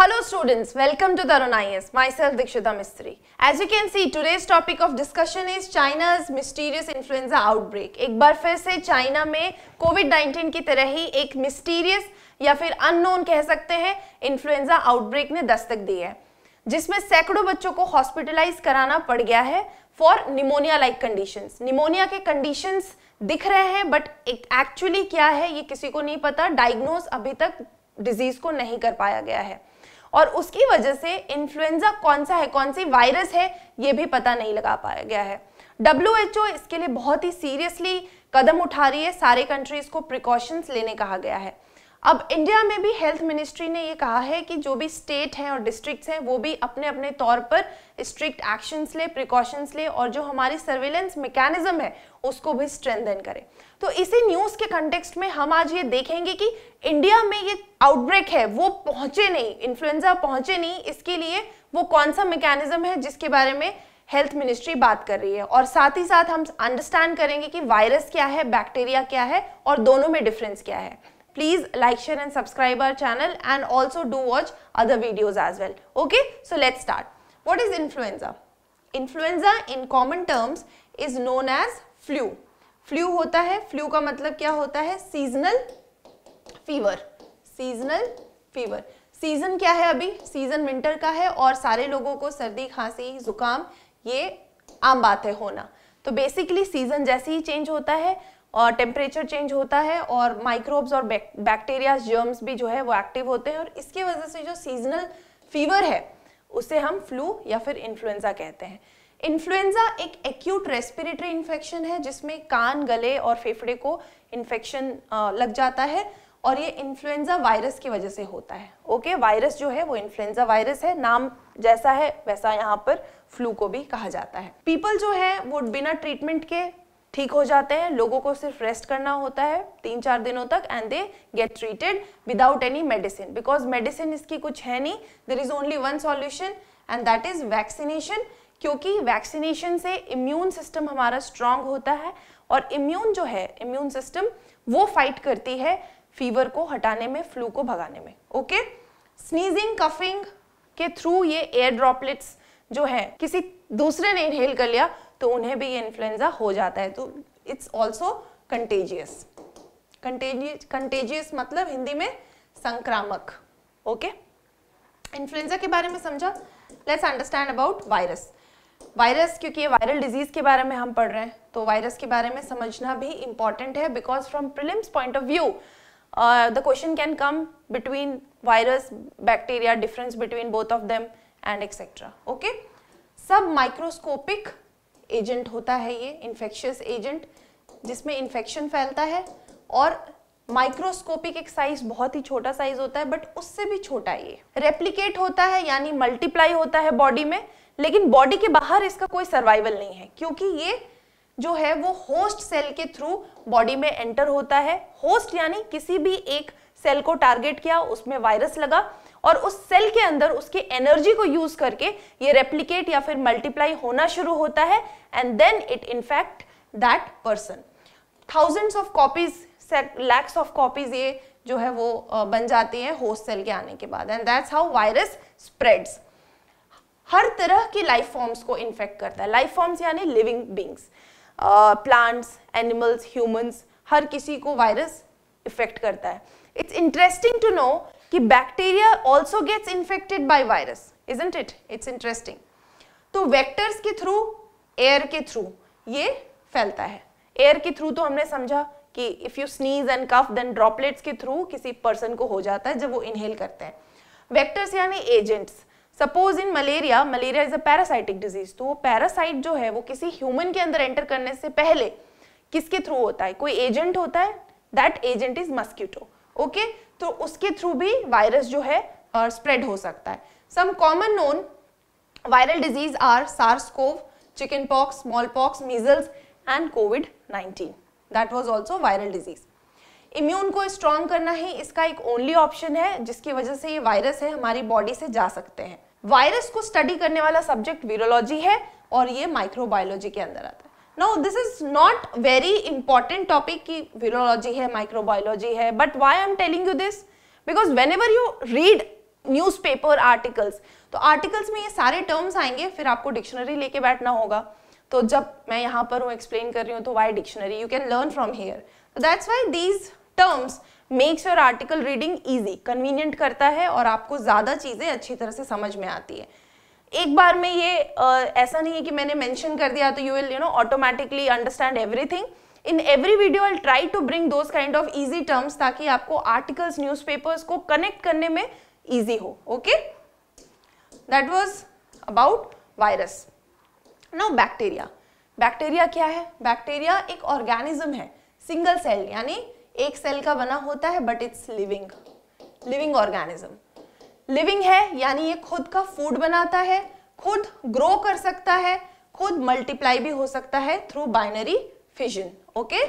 Hello students, welcome to Tarun IAS, Myself Dikshita Mistry. As you can see, today's topic of discussion is China's mysterious influenza outbreak. एक बार फिर से China में covid 19 की तरह ही एक mysterious या फिर unknown कह सकते हैं influenza outbreak ने दस्तक दी है जिसमें सैकड़ों बच्चों को हॉस्पिटलाइज कराना पड़ गया है for pneumonia like conditions pneumonia के कंडीशंस दिख रहे हैं बट एक्चुअली क्या है ये किसी को नहीं पता डायग्नोज अभी तक डिजीज को नहीं कर पाया गया है और उसकी वजह से इन्फ्लुएंजा कौन सा है कौन सी वायरस है ये भी पता नहीं लगा पाया गया है डब्ल्यू इसके लिए बहुत ही सीरियसली कदम उठा रही है सारे कंट्रीज़ को प्रिकॉशंस लेने कहा गया है अब इंडिया में भी हेल्थ मिनिस्ट्री ने ये कहा है कि जो भी स्टेट हैं और डिस्ट्रिक्ट्स हैं वो भी अपने अपने तौर पर स्ट्रिक्ट एक्शंस ले प्रिकॉशंस ले और जो हमारी सर्वेलेंस मैकेनिज्म है उसको भी स्ट्रेंथन करें तो इसी न्यूज़ के कंटेक्स्ट में हम आज ये देखेंगे कि इंडिया में ये आउटब्रेक है वो पहुंचे नहीं इन्फ्लुएंजा पहुंचे नहीं इसके लिए वो कौन सा मैकेनिज्म है जिसके बारे में हेल्थ मिनिस्ट्री बात कर रही है और साथ ही साथ हम अंडरस्टैंड करेंगे कि वायरस क्या है बैक्टीरिया क्या है और दोनों में डिफरेंस क्या है please like share and subscribe our channel and also do watch other videos as well okay so let's start what is influenza influenza in common terms is known as flu flu hota hai flu ka matlab kya hota hai seasonal fever seasonal fever season क्या है अभी season winter का है और सारे लोगों को सर्दी खांसी जुकाम ये आम बात है होना तो बेसिकली सीजन जैसे ही चेंज होता है और टेम्परेचर चेंज होता है और माइक्रोब्स और बैक्टीरियाज जर्म्स भी जो है वो एक्टिव होते हैं और इसकी वजह से जो सीजनल फीवर है उसे हम फ्लू या फिर इन्फ्लुएंजा कहते हैं इन्फ्लुएंजा एक एक्यूट रेस्पिरेटरी इन्फेक्शन है जिसमें कान गले और फेफड़े को इन्फेक्शन लग जाता है और ये इन्फ्लुएंजा वायरस की वजह से होता है ओके वायरस जो है वो इन्फ्लुएंजा वायरस है नाम जैसा है वैसा यहाँ पर फ्लू को भी कहा जाता है पीपल जो है वो बिना ट्रीटमेंट के ठीक हो जाते हैं लोगों को सिर्फ रेस्ट करना होता है तीन चार दिनों तक and they get treated without any medicine because medicine इसकी कुछ है नहीं there is only one solution and that is vaccination क्योंकि वैक्सीनेशन से इम्यून सिस्टम हमारा स्ट्रांग होता है और इम्यून जो है इम्यून सिस्टम वो फाइट करती है फीवर को हटाने में फ्लू को भगाने में ओके स्नीजिंग कफिंग के थ्रू ये एयर ड्रॉपलेट्स जो है किसी दूसरे ने इनहेल कर लिया तो उन्हें भी ये इन्फ्लुएंजा हो जाता है तो इट्स ऑल्सो कंटेजियस कंटेजियस मतलब हिंदी में संक्रामक ओके इन्फ्लुएंजा के बारे में समझा let's understand about virus virus क्योंकि ये वायरल डिजीज के बारे में हम पढ़ रहे हैं तो वायरस के बारे में समझना भी इम्पॉर्टेंट है because from prelims point of view the question can come between virus bacteria difference between both of them and etcetera okay सब माइक्रोस्कोपिक एजेंट होता है ये इन्फेक्शियस एजेंट जिसमें इन्फेक्शन फैलता है और माइक्रोस्कोपिक एक साइज बहुत ही छोटा साइज होता है बट उससे भी छोटा ये रेप्लीकेट होता है यानी मल्टीप्लाई होता है बॉडी में लेकिन बॉडी के बाहर इसका कोई सर्वाइवल नहीं है क्योंकि ये जो है वो होस्ट सेल के थ्रू बॉडी में एंटर होता है होस्ट यानी किसी भी एक सेल को टारगेट किया उसमें वायरस लगा और उस सेल के अंदर उसकी एनर्जी को यूज करके ये रेप्लीकेट या फिर मल्टीप्लाई होना शुरू होता है and then it in fact that person thousands of copies lakhs of copies ये जो है वो बन जाती है होस्ट सेल के आने के बाद and that's how virus spreads हर तरह की लाइफ फॉर्म्स को इन्फेक्ट करता है लाइफ फॉर्म्स यानी living beings plants animals humans हर किसी को वायरस इफेक्ट करता है इट्स इंटरेस्टिंग टू नो कि bacteria also gets infected by virus is it it's interesting तो वेक्टर्स के थ्रू एयर के थ्रू ये फैलता है एयर के थ्रू तो हमने समझा कि if you sneeze and cough then droplets के थ्रू किसी पर्सन को हो जाता है जब वो इनहेल करते हैं वेक्टर्स यानी agents suppose in malaria malaria is a parasitic disease तो वो पैरासाइट जो है वो किसी ह्यूमन के अंदर एंटर करने से पहले किसके थ्रू होता है कोई एजेंट होता है that agent is mosquito okay तो उसके थ्रू भी वायरस जो है स्प्रेड हो सकता है some common known viral disease are SARS CoV chicken pox small pox measles and COVID 19 that was also viral disease immune को स्ट्रॉन्ग करना ही इसका एक ओनली ऑप्शन है जिसकी वजह से ये वायरस है हमारी बॉडी से जा सकते हैं वायरस को स्टडी करने वाला सब्जेक्ट वीरोलॉजी है और ये माइक्रोबायोलॉजी के अंदर आता है now this is not very important topic है virology hai microbiology hai am telling you this because whenever you read newspaper articles तो आर्टिकल्स में ये सारे टर्म्स आएंगे फिर आपको डिक्शनरी लेके बैठना होगा तो जब मैं यहाँ पर हूँ एक्सप्लेन कर रही हूँ तो why dictionary you can learn from here that's why these terms makes your article reading easy convenient करता है और आपको ज़्यादा चीज़ें अच्छी तरह से समझ में आती है एक बार में ये आ, ऐसा नहीं है कि मैंने मेंशन कर दिया तो you will you know automatically understand everything in every video I try to bring those kind of easy terms ताकि आपको आर्टिकल्स न्यूज़पेपर्स को कनेक्ट करने में इजी हो okay that was about virus no bacteria bacteria क्या है bacteria एक organism है सिंगल सेल यानी एक सेल का बना होता है but it's living living organism living है यानी ये खुद का फूड बनाता है खुद ग्रो कर सकता है खुद मल्टीप्लाई भी हो सकता है through binary fission okay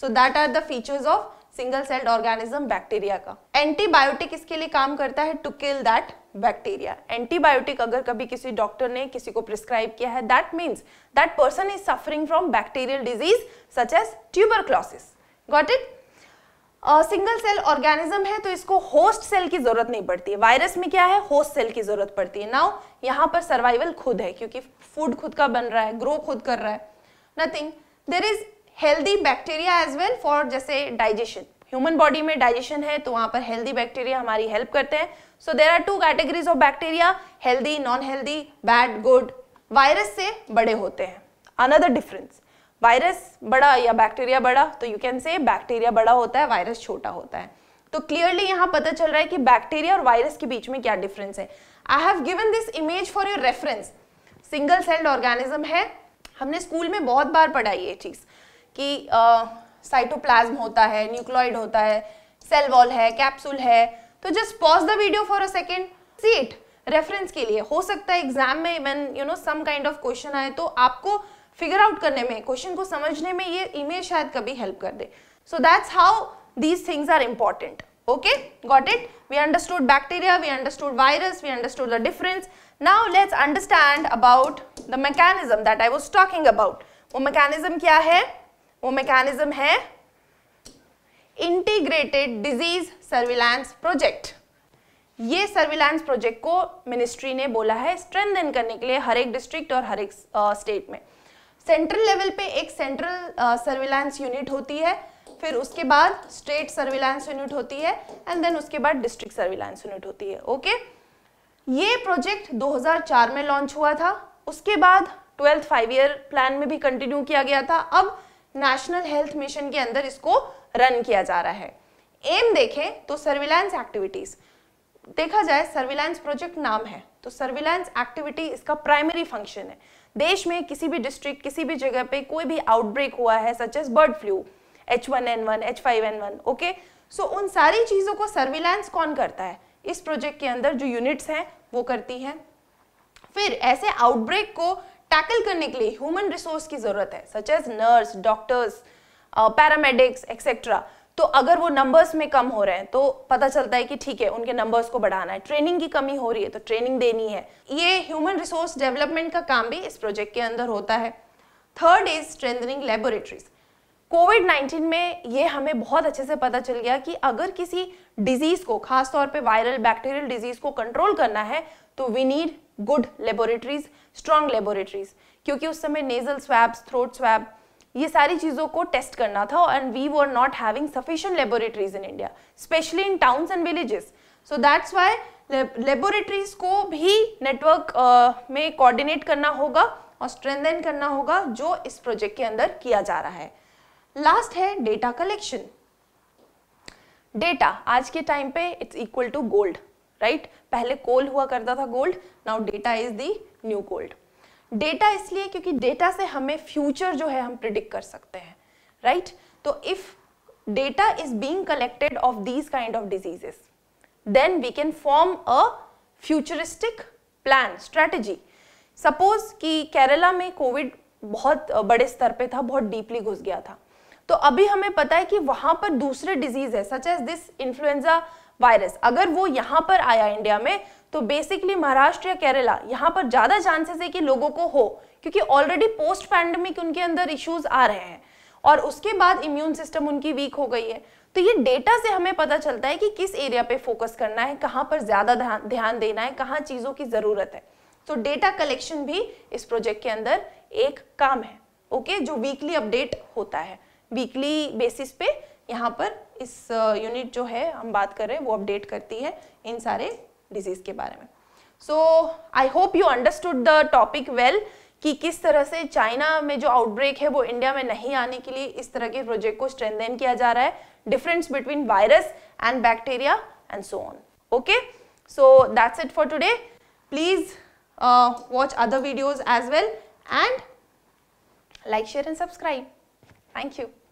so that are the features of single celled organism bacteria का एंटीबायोटिक इसके लिए काम करता है to kill that bacteria antibiotic अगर कभी किसी डॉक्टर ने किसी को प्रिस्क्राइब किया है that means that person is suffering from bacterial disease such as tuberculosis got it single cell organism है तो इसको होस्ट सेल की जरूरत नहीं पड़ती है वायरस में क्या है होस्ट सेल की जरूरत पड़ती है नाउ यहाँ पर सर्वाइवल खुद है क्योंकि फूड खुद का बन रहा है ग्रो खुद कर रहा है nothing there is healthy bacteria as well for जैसे डाइजेशन ह्यूमन बॉडी में डाइजेशन है तो वहाँ पर हेल्दी बैक्टीरिया हमारी हेल्प करते हैं so there are two categories of bacteria healthy non healthy bad good virus से बड़े होते हैं अनदर डिफरेंस वायरस बड़ा या बैक्टीरिया बड़ा तो यू कैन से बैक्टीरिया बड़ा होता है वायरस छोटा होता है तो क्लियरली यहाँ पता चल रहा है कि बैक्टीरिया और वायरस के बीच में क्या डिफरेंस है I have given this image for your reference single celled organism है हमने स्कूल में बहुत बार पढ़ाई ये चीज़ कि साइटोप्लाज्म uh, होता है न्यूक्लॉइड होता है सेल वॉल है कैप्सूल है तो just pause the video for a second see it reference के लिए हो सकता है एग्जाम में even you know some kind of question आए तो आपको फिगर आउट करने में क्वेश्चन को समझने में ये इमेज शायद कभी हेल्प कर दे so that's how these things are important okay got it we understood bacteria we understood virus we understood the difference now let's understand about the mechanism that I was talking about वो mechanism क्या है वो mechanism है integrated disease surveillance project ये surveillance project को ministry ने बोला है स्ट्रेंथन करने के लिए हर एक डिस्ट्रिक्ट और हर एक स्टेट में सेंट्रल लेवल पे एक सेंट्रल सर्विलांस यूनिट होती है फिर उसके बाद स्टेट सर्विलांस यूनिट होती है एंड देन उसके बाद डिस्ट्रिक्ट सर्विलांस यूनिट होती है ओके ये प्रोजेक्ट 2004 में लॉन्च हुआ था उसके बाद ट्वेल्थ फाइव ईयर प्लान में भी कंटिन्यू किया गया था अब नेशनल हेल्थ मिशन के अंदर इसको रन किया जा रहा है एम देखें तो सर्विलांस एक्टिविटीज देखा जाए सर्विलांस प्रोजेक्ट नाम है तो सर्विलांस एक्टिविटी इसका प्राइमरी फंक्शन है देश में किसी भी डिस्ट्रिक्ट किसी भी जगह पे कोई भी आउटब्रेक हुआ है such as bird flu H one N one H five N one okay so उन सारी चीज़ों को सर्विलांस कौन करता है इस प्रोजेक्ट के अंदर जो यूनिट्स हैं वो करती हैं फिर ऐसे आउटब्रेक को टैकल करने के लिए ह्यूमन रिसोर्स की ज़रूरत है such as nurse doctors paramedics etcetera तो अगर वो नंबर्स में कम हो रहे हैं तो पता चलता है कि ठीक है उनके नंबर्स को बढ़ाना है ट्रेनिंग की कमी हो रही है तो ट्रेनिंग देनी है ये ह्यूमन रिसोर्स डेवलपमेंट का काम भी इस प्रोजेक्ट के अंदर होता है third is strengthening laboratories COVID 19 में ये हमें बहुत अच्छे से पता चल गया कि अगर किसी डिजीज को खासतौर पर वायरल बैक्टीरियल डिजीज को कंट्रोल करना है तो we need good laboratories strong laboratories क्योंकि उस समय नेजल स्वैब्स थ्रोट स्वैब ये सारी चीज़ों को टेस्ट करना था and we were not having sufficient laboratories in India specially in towns and villages so that's why laboratories को भी नेटवर्क uh, में कोऑर्डिनेट करना होगा और स्ट्रेंथन करना होगा जो इस प्रोजेक्ट के अंदर किया जा रहा है लास्ट है डेटा कलेक्शन डेटा आज के टाइम पे it's equal to gold right पहले कोल हुआ करता था gold now data is the new gold data इसलिए क्योंकि डेटा से हमें फ्यूचर जो है हम प्रिडिक्ट कर सकते हैं राइट right? तो if data is being collected of these kind of diseases then we can form a futuristic plan strategy suppose कि केरला में कोविड बहुत बड़े स्तर पे था बहुत डीपली घुस गया था तो अभी हमें पता है कि वहां पर दूसरे डिजीज है such as this influenza virus अगर वो यहां पर आया इंडिया में तो बेसिकली महाराष्ट्र या केरला यहाँ पर ज़्यादा चांसेस है कि लोगों को हो क्योंकि ऑलरेडी पोस्ट पैंडमिक उनके अंदर इश्यूज आ रहे हैं और उसके बाद इम्यून सिस्टम उनकी वीक हो गई है तो ये डेटा से हमें पता चलता है कि किस एरिया पे फोकस करना है कहाँ पर ज़्यादा ध्यान देना है कहाँ चीज़ों की ज़रूरत है तो डेटा कलेक्शन भी इस प्रोजेक्ट के अंदर एक काम है ओके जो वीकली अपडेट होता है वीकली बेसिस पे यहाँ पर इस यूनिट uh, जो है हम बात कर रहे हैं वो अपडेट करती है इन सारे डिजीज़ के बारे में so I hope you understood the topic well कि किस तरह से चाइना में जो आउटब्रेक है वो इंडिया में नहीं आने के लिए इस तरह के प्रोजेक्ट को स्ट्रेंथन किया जा रहा है difference between virus and bacteria and so on okay so that's it for today please watch other videos as well and like share and subscribe thank you